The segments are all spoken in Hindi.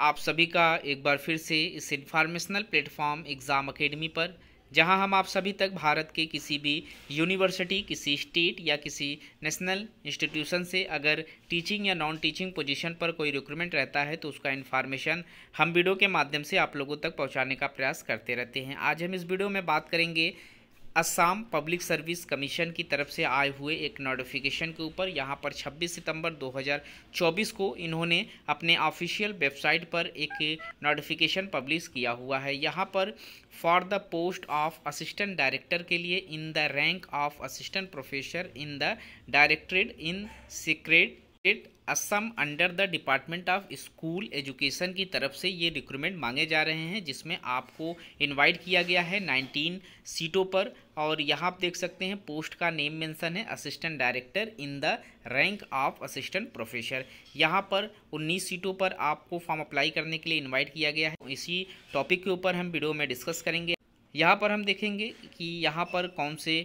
आप सभी का एक बार फिर से इस इंफॉर्मेशनल प्लेटफॉर्म एग्ज़ाम अकेडमी पर जहां हम आप सभी तक भारत के किसी भी यूनिवर्सिटी किसी स्टेट या किसी नेशनल इंस्टीट्यूशन से अगर टीचिंग या नॉन टीचिंग पोजीशन पर कोई रिक्रूटमेंट रहता है तो उसका इन्फॉर्मेशन हम वीडियो के माध्यम से आप लोगों तक पहुंचाने का प्रयास करते रहते हैं आज हम इस वीडियो में बात करेंगे असम पब्लिक सर्विस कमीशन की तरफ से आए हुए एक नोटिफिकेशन के ऊपर यहाँ पर 26 सितंबर 2024 को इन्होंने अपने ऑफिशियल वेबसाइट पर एक नोटिफिकेशन पब्लिश किया हुआ है यहाँ पर for the post of assistant director के लिए in the rank of assistant professor in the directorate in secret state Assam under the department of school education की तरफ से ये रिक्रूटमेंट मांगे जा रहे हैं जिसमें आपको इनवाइट किया गया है 19 सीटों पर और यहाँ आप देख सकते हैं पोस्ट का नेम मेंशन है assistant director in the rank of assistant professor यहाँ पर 19 सीटों पर आपको फॉर्म अप्लाई करने के लिए इन्वाइट किया गया है इसी टॉपिक के ऊपर हम वीडियो में डिस्कस करेंगे यहाँ पर हम देखेंगे कि यहाँ पर कौन से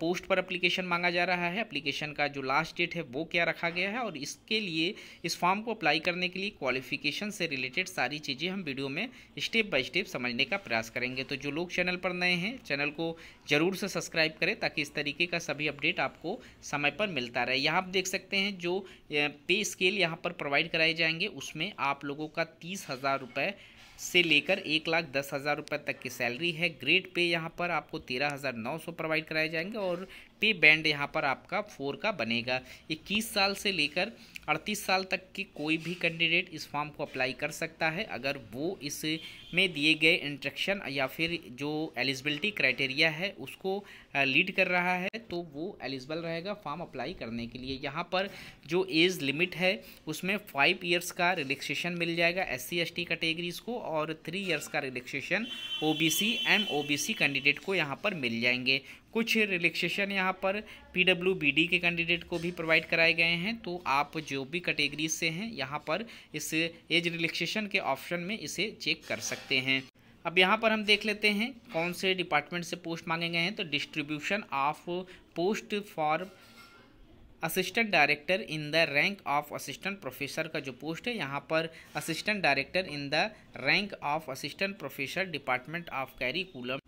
पोस्ट पर एप्लीकेशन मांगा जा रहा है एप्लीकेशन का जो लास्ट डेट है वो क्या रखा गया है और इसके लिए इस फॉर्म को अप्लाई करने के लिए क्वालिफिकेशन से रिलेटेड सारी चीज़ें हम वीडियो में स्टेप बाय स्टेप समझने का प्रयास करेंगे तो जो लोग चैनल पर नए हैं चैनल को ज़रूर से सब्सक्राइब करें ताकि इस तरीके का सभी अपडेट आपको समय पर मिलता रहे यहाँ आप देख सकते हैं जो पे स्केल यहाँ पर प्रोवाइड कराए जाएंगे उसमें आप लोगों का तीस हज़ार रुपये से लेकर एक लाख दस हज़ार रुपये तक की सैलरी है ग्रेड पे यहाँ पर आपको तेरह हज़ार नौ सौ प्रोवाइड कराए जाएंगे और पे बैंड यहाँ पर आपका फोर का बनेगा इक्कीस साल से लेकर अड़तीस साल तक के कोई भी कैंडिडेट इस फॉर्म को अप्लाई कर सकता है अगर वो इस में दिए गए इंट्रक्शन या फिर जो एलिजिबिलिटी क्राइटेरिया है उसको लीड कर रहा है तो वो एलिजिबल रहेगा फॉर्म अप्लाई करने के लिए यहाँ पर जो एज लिमिट है उसमें फाइव ईयर्स का रिलैक्सेशन मिल जाएगा S C S T categories को और थ्री ईयर्स का relaxation O B C M O B C candidate को यहाँ पर मिल जाएंगे कुछ रिलैक्सेशन यहाँ पर पीडब्ल्यूबीडी के कैंडिडेट को भी प्रोवाइड कराए गए हैं तो आप जो भी कैटेगरी से हैं यहाँ पर इस एज रिलैक्सेशन के ऑप्शन में इसे चेक कर सकते हैं अब यहाँ पर हम देख लेते हैं कौन से डिपार्टमेंट से पोस्ट मांगे गए हैं तो distribution of post for assistant director in the rank of assistant professor का जो पोस्ट है यहाँ पर assistant director in the rank of assistant professor department of curriculum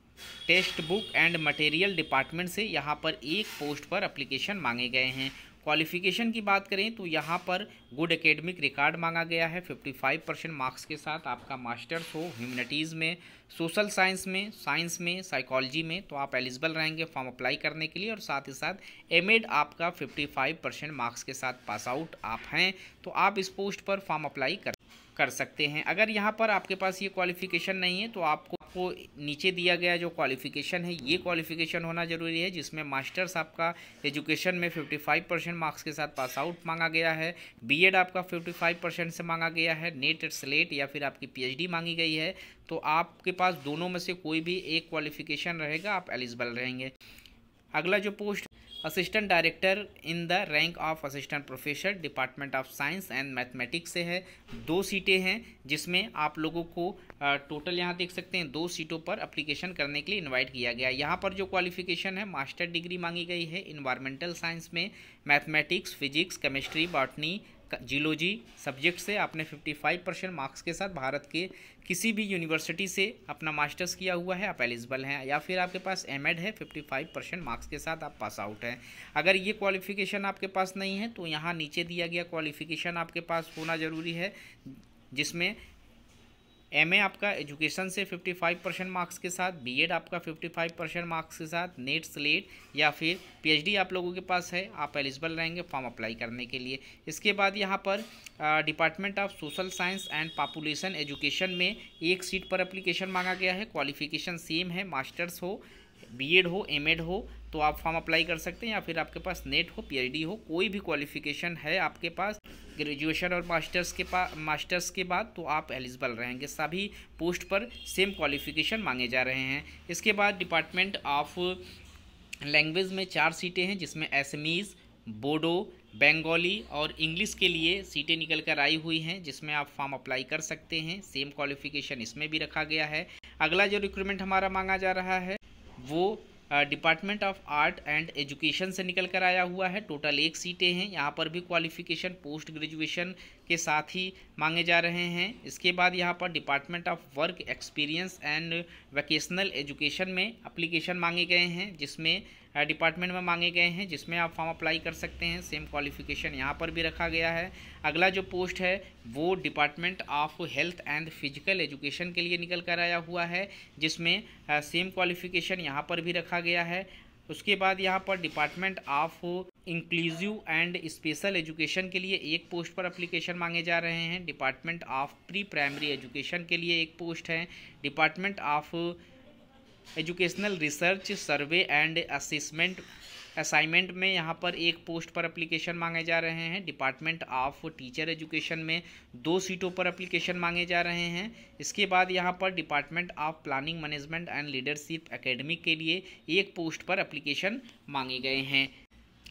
text book and material department से यहाँ पर एक पोस्ट पर अप्लीकेशन मांगे गए हैं क्वालिफिकेशन की बात करें तो यहाँ पर गुड एकेडमिक रिकॉर्ड मांगा गया है 55 परसेंट मार्क्स के साथ आपका मास्टर्स हो ह्यूमनिटीज़ में सोशल साइंस में साइंस में साइकोलॉजी में तो आप एलिजिबल रहेंगे फॉर्म अप्लाई करने के लिए और साथ ही साथ एम आपका 55 परसेंट मार्क्स के साथ पास आउट आप हैं तो आप इस पोस्ट पर फॉर्म अप्लाई कर कर सकते हैं अगर यहाँ पर आपके पास ये क्वालिफिकेशन नहीं है तो आपको आपको नीचे दिया गया जो क्वालिफिकेशन है ये क्वालिफिकेशन होना ज़रूरी है जिसमें मास्टर्स आपका एजुकेशन में 55 परसेंट मार्क्स के साथ पास आउट मांगा गया है बीएड आपका 55 परसेंट से मांगा गया है नेट स्लेट e या फिर आपकी पीएचडी मांगी गई है तो आपके पास दोनों में से कोई भी एक क्वालिफिकेशन रहेगा आप एलिजिबल रहेंगे अगला जो post assistant director in the rank of assistant professor department of science and mathematics से है दो सीटें हैं जिसमें आप लोगों को टोटल यहाँ देख सकते हैं दो सीटों पर अप्लीकेशन करने के लिए इन्वाइट किया गया यहाँ पर जो क्वालिफिकेशन है मास्टर डिग्री मांगी गई है इन्वायरमेंटल साइंस में mathematics physics chemistry botany geology subject से आपने 55 परसेंट मार्क्स के साथ भारत के किसी भी यूनिवर्सिटी से अपना मास्टर्स किया हुआ है आप एलिजिबल हैं या फिर आपके पास एम है 55 परसेंट मार्क्स के साथ आप पास आउट हैं अगर ये क्वालिफिकेशन आपके पास नहीं है तो यहाँ नीचे दिया गया क्वालिफिकेशन आपके पास होना ज़रूरी है जिसमें एमए आपका एजुकेशन से 55 परसेंट मार्क्स के साथ बीएड आपका 55 परसेंट मार्क्स के साथ नेट स्लेट e या फिर पीएचडी आप लोगों के पास है आप एलिजिबल रहेंगे फॉर्म अप्लाई करने के लिए इसके बाद यहाँ पर department of social science and population education में एक सीट पर अप्लीकेशन मांगा गया है क्वालिफिकेशन सेम है मास्टर्स हो बीएड हो एमएड हो तो आप फॉर्म अप्लाई कर सकते हैं या फिर आपके पास नेट हो पीएचडी हो कोई भी क्वालिफिकेशन है आपके पास ग्रेजुएशन और मास्टर्स के पास मास्टर्स के बाद तो आप एलिजिबल रहेंगे सभी पोस्ट पर सेम क्वालिफिकेशन मांगे जा रहे हैं इसके बाद डिपार्टमेंट ऑफ लैंग्वेज में चार सीटें हैं जिसमें एसमीज़ बोडो बंगाली और इंग्लिश के लिए सीटें निकल कर आई हुई हैं जिसमें आप फॉर्म अप्लाई कर सकते हैं सेम क्वालिफिकेशन इसमें भी रखा गया है अगला जो रिक्रूटमेंट हमारा मांगा जा रहा है वो department of art and education से निकल कर आया हुआ है टोटल एक सीटें हैं यहाँ पर भी क्वालिफिकेशन पोस्ट ग्रेजुएशन के साथ ही मांगे जा रहे हैं इसके बाद यहाँ पर department of work experience and vocational education में अप्लीकेशन मांगे गए हैं जिसमें डिपार्टमेंट में मांगे गए हैं जिसमें आप फॉर्म अप्लाई कर सकते हैं सेम क्वालिफिकेशन यहाँ पर भी रखा गया है अगला जो पोस्ट है वो department of health and physical education के लिए निकल कर आया हुआ है जिसमें सेम क्वालिफिकेशन यहाँ पर भी रखा गया है उसके बाद यहाँ पर department of inclusive and special education के लिए एक पोस्ट पर अप्लीकेशन मांगे जा रहे हैं department of pre primary education के लिए एक पोस्ट है department of educational research survey and assessment assignment में यहाँ पर एक पोस्ट पर अप्लीकेशन मांगे जा रहे हैं डिपार्टमेंट ऑफ टीचर एजुकेशन में दो सीटों पर अप्लीकेशन मांगे जा रहे हैं इसके बाद यहाँ पर department of planning management and leadership academy के लिए एक पोस्ट पर अप्लीकेशन मांगे गए हैं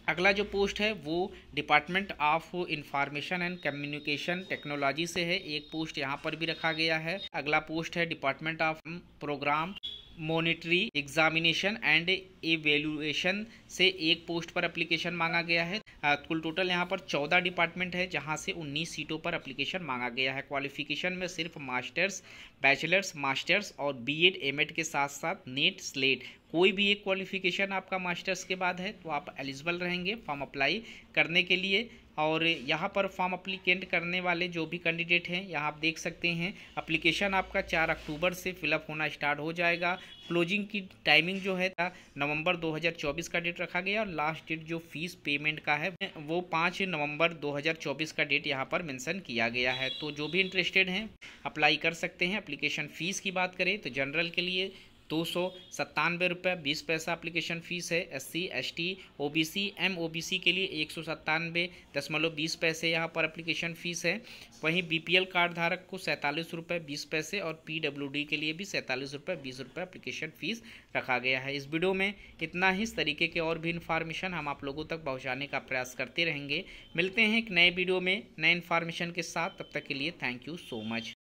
अगला जो पोस्ट है वो department of information and communication technology से है एक पोस्ट यहाँ पर भी रखा गया है अगला पोस्ट है department of programme monitoring examination and evaluation से एक पोस्ट पर एप्लीकेशन मांगा गया है कुल टोटल यहाँ पर चौदह डिपार्टमेंट है जहाँ से उन्नीस सीटों पर एप्लीकेशन मांगा गया है क्वालिफिकेशन में सिर्फ मास्टर्स बैचलर्स मास्टर्स और बीएड एमएड के साथ साथ नेट स्लेट कोई भी एक क्वालिफिकेशन आपका मास्टर्स के बाद है तो आप एलिजिबल रहेंगे फॉर्म अप्लाई करने के लिए और यहाँ पर फॉर्म अप्लीकेंट करने वाले जो भी कैंडिडेट हैं यहाँ आप देख सकते हैं अप्लीकेशन आपका चार अक्टूबर से फिलअप होना स्टार्ट हो जाएगा क्लोजिंग की टाइमिंग जो है नवंबर 2024 का डेट रखा गया और लास्ट डेट जो फीस पेमेंट का है वो 5 नवंबर 2024 का डेट यहाँ पर मेंशन किया गया है तो जो भी इंटरेस्टेड हैं अप्लाई कर सकते हैं अप्लीकेशन फ़ीस की बात करें तो जनरल के लिए दो सौ सत्तानवे रुपये बीस पैसा अप्लीकेशन फ़ीस है S C S T O B C M O B C के लिए एक सौ सत्तानवे दशमलव बीस पैसे यहाँ पर अप्लीकेशन फ़ीस है वहीं बी पी एल कार्ड धारक को सैंतालीस रुपये बीस पैसे और पी डब्ल्यू डी के लिए भी सैंतालीस रुपये बीस रुपये अप्लीकेशन फ़ीस रखा गया है इस वीडियो में इतना ही इस तरीके के और भी इन्फॉर्मेशन हम आप लोगों तक पहुँचाने का प्रयास करते रहेंगे मिलते हैं एक नए वीडियो में नए इन्फॉर्मेशन के साथ तब तक के लिए थैंक यू सो मच